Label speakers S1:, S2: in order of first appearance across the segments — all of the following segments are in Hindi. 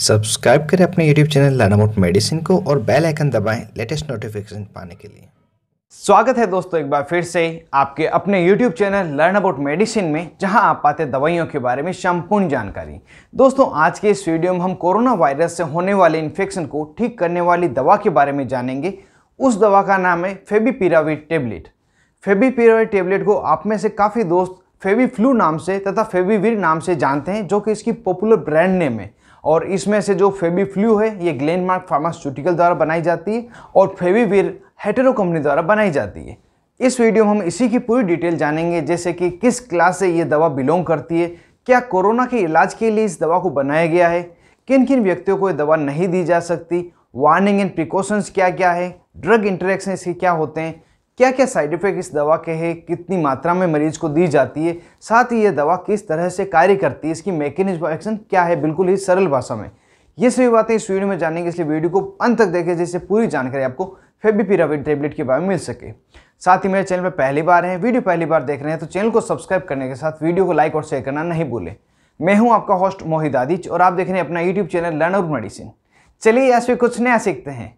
S1: सब्सक्राइब करें अपने यूट्यूब चैनल लानामोट मेडिसिन को और बेल आइकन दबाएं लेटेस्ट नोटिफिकेशन पाने के लिए स्वागत है दोस्तों एक बार फिर से आपके अपने YouTube channel learn about medicine में जहां आप पाते दवाइयों के बारे में संपूर्ण जानकारी दोस्तों आज के इस वीडियो में हम कोरोना वायरस से होने वाले इन्फेक्शन को ठीक करने वाली दवा के बारे में जानेंगे उस दवा का नाम है फेबीपिराविड टेबलेट फेबीपिराविड टेबलेट को आप में से काफ़ी दोस्त फेबी फ्लू नाम से तथा फेबीविर नाम से जानते हैं जो कि इसकी पॉपुलर ब्रांड नेम है और इसमें से जो फेबी फ्लू है ये ग्लेनमार्क फार्मास्यूटिकल द्वारा बनाई जाती है और फेबीवीर हेटेरो कंपनी द्वारा बनाई जाती है इस वीडियो में हम इसी की पूरी डिटेल जानेंगे जैसे कि किस क्लास से ये दवा बिलोंग करती है क्या कोरोना के इलाज के लिए इस दवा को बनाया गया है किन किन व्यक्तियों को ये दवा नहीं दी जा सकती वार्निंग एंड प्रिकॉशंस क्या क्या है ड्रग इंटरेक्शन इसके क्या होते हैं क्या क्या साइड इफ़ेक्ट इस दवा के हैं कितनी मात्रा में मरीज को दी जाती है साथ ही ये दवा किस तरह से कार्य करती है इसकी मैकेनिज्म एक्शन क्या है बिल्कुल ही सरल भाषा में ये सभी बातें इस वीडियो में जानेंगे इसलिए वीडियो को अंत तक देखें जिससे पूरी जानकारी आपको फेबीपिराविड टेबलेट के बारे में मिल सके साथ ही मेरे चैनल पर पहली बार हैं वीडियो पहली बार देख रहे हैं तो चैनल को सब्सक्राइब करने के साथ वीडियो को लाइक और शेयर करना नहीं भूलें मैं हूं आपका होस्ट मोहित आदिच और आप देख रहे हैं अपना यूट्यूब चैनल लर्न और मेडिसिन चलिए ऐसे कुछ नया सीखते हैं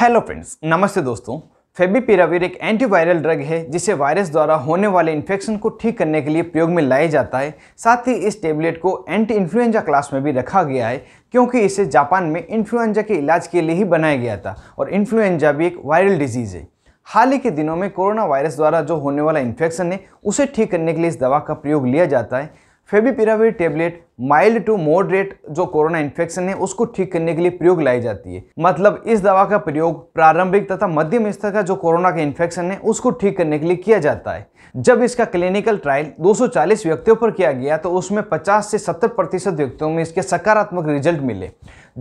S1: हेलो फ्रेंड्स नमस्ते दोस्तों फेबिपिराविर एक एंटीवायरल ड्रग है जिसे वायरस द्वारा होने वाले इन्फेक्शन को ठीक करने के लिए प्रयोग में लाया जाता है साथ ही इस टेबलेट को एंटी इन्फ्लुएंजा क्लास में भी रखा गया है क्योंकि इसे जापान में इन्फ्लुएंजा के इलाज के लिए ही बनाया गया था और इन्फ्लुएंजा भी एक वायरल डिजीज़ है हाल ही के दिनों में कोरोना वायरस द्वारा जो होने वाला इन्फेक्शन है उसे ठीक करने के लिए इस दवा का प्रयोग लिया जाता है favipiravir tablet mild to moderate जो कोरोना इन्फेक्शन है उसको ठीक करने के लिए प्रयोग लाई जाती है मतलब इस दवा का प्रयोग प्रारंभिक तथा मध्यम स्तर का जो कोरोना का इन्फेक्शन है उसको ठीक करने के लिए किया जाता है जब इसका क्लिनिकल ट्रायल 240 व्यक्तियों पर किया गया तो उसमें 50 से 70 प्रतिशत व्यक्तियों में इसके सकारात्मक रिजल्ट मिले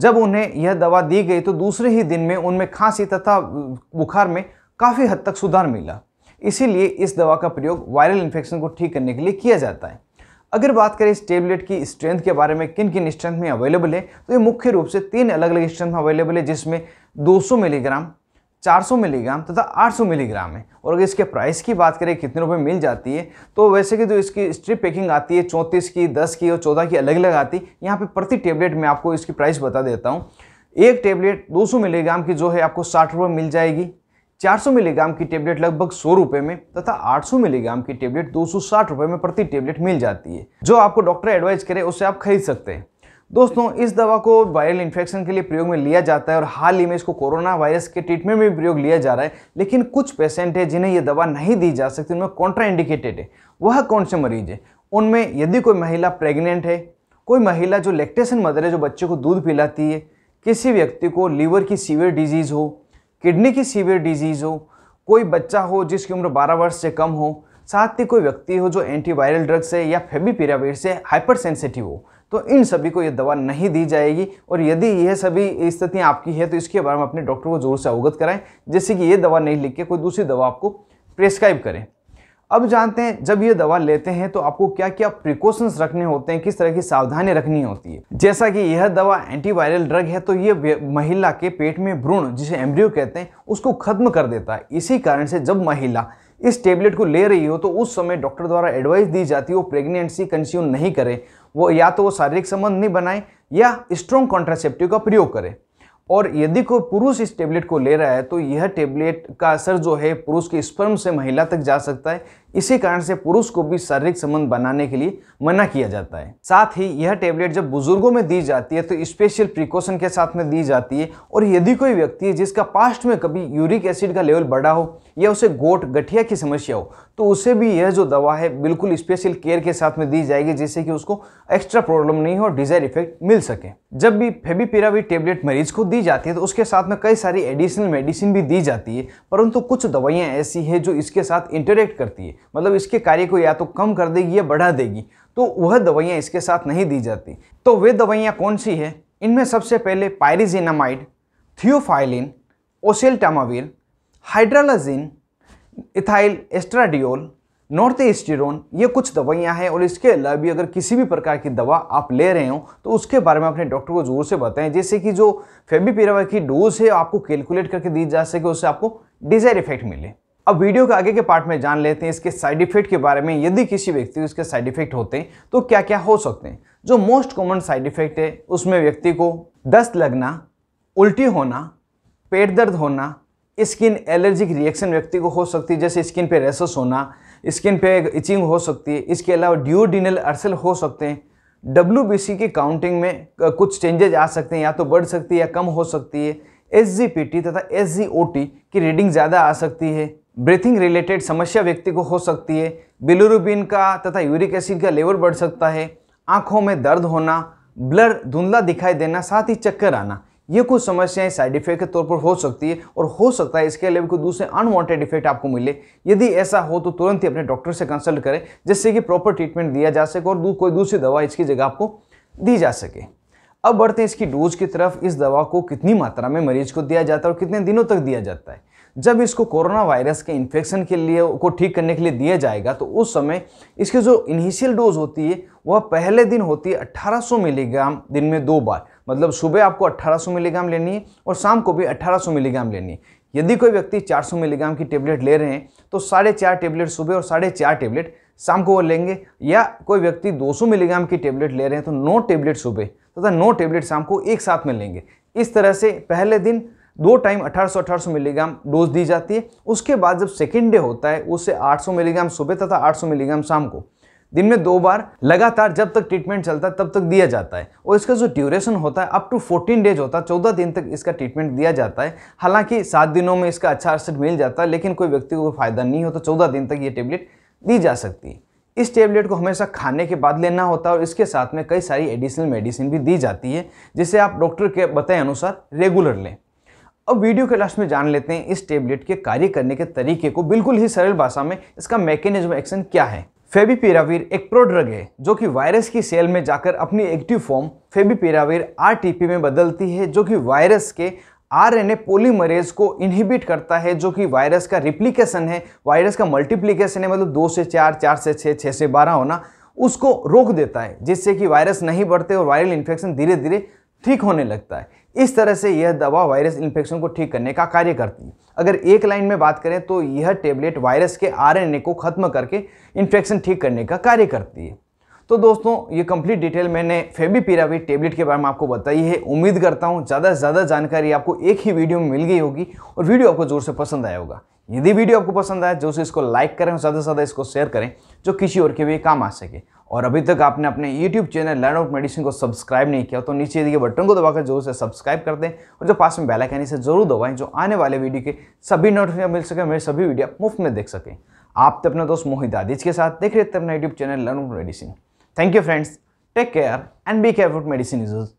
S1: जब उन्हें यह दवा दी गई तो दूसरे ही दिन में उनमें खांसी तथा बुखार में काफ़ी हद तक सुधार मिला इसीलिए इस दवा का प्रयोग वायरल इन्फेक्शन को ठीक करने के लिए किया जाता है अगर बात करें इस टेबलेट की स्ट्रेंथ के बारे में किन किन स्ट्रेंथ में अवेलेबल है तो ये मुख्य रूप से तीन अलग अलग स्ट्रेंथ में अवेलेबल है जिसमें 200 मिलीग्राम 400 मिलीग्राम तथा 800 मिलीग्राम है और अगर इसके प्राइस की बात करें कितने रुपए मिल जाती है तो वैसे कि जो इसकी स्ट्रिप पैकिंग आती है चौंतीस की दस की और चौदह की अलग अलग आती है यहाँ पर प्रति टेबलेट मैं आपको इसकी प्राइस बता देता हूँ एक टेबलेट दो मिलीग्राम की जो है आपको साठ रुपये मिल जाएगी 400 मिलीग्राम की टेबलेट लगभग सौ रुपये में तथा 800 मिलीग्राम की टेबलेट दो सौ रुपये में प्रति टेबलेट मिल जाती है जो आपको डॉक्टर एडवाइज़ करे उसे आप खरीद सकते हैं दोस्तों इस दवा को वायरल इन्फेक्शन के लिए प्रयोग में लिया जाता है और हाल ही में इसको कोरोना वायरस के ट्रीटमेंट में भी प्रयोग लिया जा रहा है लेकिन कुछ पेशेंट है जिन्हें यह दवा नहीं दी जा सकती उनमें इंडिकेटेड है वह कौन से मरीज है उनमें यदि कोई महिला प्रेग्नेंट है कोई महिला जो लेक्टेशन मदर है जो बच्चे को दूध पिलाती है किसी व्यक्ति को लीवर की सीवियर डिजीज़ हो किडनी की सीवियर डिजीज़ हो कोई बच्चा हो जिसकी उम्र 12 वर्ष से कम हो साथ ही कोई व्यक्ति हो जो एंटीवायरल ड्रग से या फेबीपिराविर से हाइपर सेंसिटिव हो तो इन सभी को ये दवा नहीं दी जाएगी और यदि यह सभी स्थितियाँ आपकी है तो इसके बारे में अपने डॉक्टर को ज़ोर से अवगत कराएं जैसे कि ये दवा नहीं लिख के कोई दूसरी दवा आपको प्रेस्क्राइब करें अब जानते हैं जब ये दवा लेते हैं तो आपको क्या क्या प्रिकॉशंस रखने होते हैं किस तरह की सावधानी रखनी होती है जैसा कि यह दवा एंटीवायरल ड्रग है तो ये महिला के पेट में भ्रूण जिसे एम्ब्रियो कहते हैं उसको खत्म कर देता है इसी कारण से जब महिला इस टेबलेट को ले रही हो तो उस समय डॉक्टर द्वारा एडवाइस दी जाती है वो प्रेग्नेंसी कंज्यूम नहीं करें वो या तो वो शारीरिक संबंध नहीं बनाए या स्ट्रॉन्ग कॉन्ट्रासेप्टिव का प्रयोग करें और यदि कोई पुरुष इस टेबलेट को ले रहा है तो यह टेबलेट का असर जो है पुरुष के स्पर्म से महिला तक जा सकता है इसी कारण से पुरुष को भी शारीरिक संबंध बनाने के लिए मना किया जाता है साथ ही यह टेबलेट जब बुजुर्गों में दी जाती है तो स्पेशल प्रिकॉशन के साथ में दी जाती है और यदि कोई व्यक्ति जिसका पास्ट में कभी यूरिक एसिड का लेवल बढ़ा हो या उसे गोट गठिया की समस्या हो तो उसे भी यह जो दवा है बिल्कुल स्पेशल केयर के साथ में दी जाएगी जिससे कि उसको एक्स्ट्रा प्रॉब्लम नहीं हो और डिजायर इफेक्ट मिल सके जब भी फेबीपिरावी टेबलेट मरीज को दी जाती है तो उसके साथ में कई सारी एडिशनल मेडिसिन भी दी जाती है परंतु कुछ दवाइयाँ ऐसी हैं जो इसके साथ इंटरेक्ट करती है मतलब इसके कार्य को या तो कम कर देगी या बढ़ा देगी तो वह दवाइयाँ इसके साथ नहीं दी जाती तो वे दवाइयाँ कौन सी है इनमें सबसे पहले pyrazinamide theophylline oseltamivir hydralazine ethyl estradiol norethisterone ये कुछ दवाइयाँ हैं और इसके अलावा भी अगर किसी भी प्रकार की दवा आप ले रहे हो तो उसके बारे में अपने डॉक्टर को ज़ोर से बताएं जैसे कि जो फेबीपिरावा की डोज है आपको कैलकुलेट करके दी जा सके उससे आपको डिजायर इफेक्ट मिले अब वीडियो के आगे के पार्ट में जान लेते हैं इसके साइड इफेक्ट के बारे में यदि किसी व्यक्ति को इसके साइड इफेक्ट होते हैं तो क्या क्या हो सकते हैं जो मोस्ट कॉमन साइड इफेक्ट है उसमें व्यक्ति को दस्त लगना उल्टी होना पेट दर्द होना स्किन एलर्जिक रिएक्शन व्यक्ति को हो सकती है जैसे स्किन पे रेसस होना स्किन पे इचिंग हो सकती है इसके अलावा ड्यूडिनल अर्सल हो सकते हैं डब्ल्यू के काउंटिंग में कुछ चेंजेज आ सकते हैं या तो बढ़ सकती है या कम हो सकती है एस तथा एस की रीडिंग ज़्यादा आ सकती है ब्रीथिंग रिलेटेड समस्या व्यक्ति को हो सकती है बिलुरुबिन का तथा यूरिक एसिड का लेवल बढ़ सकता है आँखों में दर्द होना ब्लर धुंधला दिखाई देना साथ ही चक्कर आना ये कुछ समस्याएं साइड इफेक्ट के तौर पर हो सकती है और हो सकता है इसके अलावा कोई दूसरे अनवांटेड इफेक्ट आपको मिले यदि ऐसा हो तो तुरंत ही अपने डॉक्टर से कंसल्ट करें जिससे कि प्रॉपर ट्रीटमेंट दिया जा सके और कोई दूसरी दवा इसकी जगह आपको दी जा सके अब बढ़ते हैं इसकी डोज की तरफ इस दवा को कितनी मात्रा में मरीज को दिया जाता है और कितने दिनों तक दिया जाता है जब इसको कोरोना वायरस के इन्फेक्शन के लिए को ठीक करने के लिए दिया जाएगा तो उस समय इसकी जो इनिशियल डोज होती है वह पहले दिन होती है 1800 मिलीग्राम दिन में दो बार मतलब सुबह आपको 1800 मिलीग्राम लेनी है और शाम को भी 1800 मिलीग्राम लेनी है यदि कोई व्यक्ति 400 मिलीग्राम की टेबलेट ले रहे हैं तो साढ़े चार टेबलेट सुबह और साढ़े चार टेबलेट शाम को वो लेंगे या कोई व्यक्ति 200 मिलीग्राम की टेबलेट ले रहे हैं तो नौ टेबलेट सुबह तथा तो नौ टेबलेट शाम को एक साथ में लेंगे इस तरह से पहले दिन दो टाइम 1800 1800 मिलीग्राम डोज दी जाती है उसके बाद जब सेकेंड डे होता है उससे 800 मिलीग्राम सुबह तथा 800 मिलीग्राम शाम को दिन में दो बार लगातार जब तक ट्रीटमेंट चलता है तब तक दिया जाता है और इसका जो ड्यूरेशन होता है अप टू 14 डेज होता है चौदह दिन तक इसका ट्रीटमेंट दिया जाता है हालांकि सात दिनों में इसका अच्छा असर मिल जाता है लेकिन कोई व्यक्ति को फायदा नहीं होता चौदह दिन तक ये टेबलेट दी जा सकती है इस टेबलेट को हमेशा खाने के बाद लेना होता है और इसके साथ में कई सारी एडिशनल मेडिसिन भी दी जाती है जिसे आप डॉक्टर के बताए अनुसार रेगुलर लें अब वीडियो के लास्ट में जान लेते हैं इस टेबलेट के कार्य करने के तरीके को बिल्कुल ही सरल भाषा में इसका मैकेनिज्म एक्शन क्या है फेबीपिरावीर एक प्रोड्रग है जो कि वायरस की सेल में जाकर अपनी एक्टिव फॉर्म फेबीपिरावीर आर में बदलती है जो कि वायरस के आरएनए पॉलीमरेज को इनहिबिट करता है जो कि वायरस का रिप्लीकेशन है वायरस का मल्टीप्लीकेशन है मतलब दो से चार चार से छः छः से बारह होना उसको रोक देता है जिससे कि वायरस नहीं बढ़ते और वायरल इन्फेक्शन धीरे धीरे ठीक होने लगता है इस तरह से यह दवा वायरस इन्फेक्शन को ठीक करने का कार्य करती है अगर एक लाइन में बात करें तो यह टेबलेट वायरस के आरएनए को खत्म करके इन्फेक्शन ठीक करने का कार्य करती है तो दोस्तों ये कंप्लीट डिटेल मैंने फेबी पिरावी टेबलेट के बारे में आपको बताई है उम्मीद करता हूँ ज़्यादा से ज़्यादा जानकारी आपको एक ही वीडियो में मिल गई होगी और वीडियो आपको जोर से पसंद आया होगा यदि वीडियो आपको पसंद आया जोर से इसको लाइक करें और ज़्यादा से ज़्यादा इसको शेयर करें जो किसी और के भी काम आ सके और अभी तक आपने अपने YouTube channel learn of medicine को सब्सक्राइब नहीं किया तो नीचे दिए बटन को दबाकर जरूर से सब्सक्राइब कर दें और जो पास में बेल आइकन से जरूर दबाएं जो आने वाले वीडियो के सभी नोटिफिकेशन मिल सके मेरे सभी वीडियो मुफ्त में देख सकें आप तो अपने दोस्त मोहित आदिज के साथ देख रहे थे अपना YouTube channel learn of medicine thank you friends take care and be care about medicine is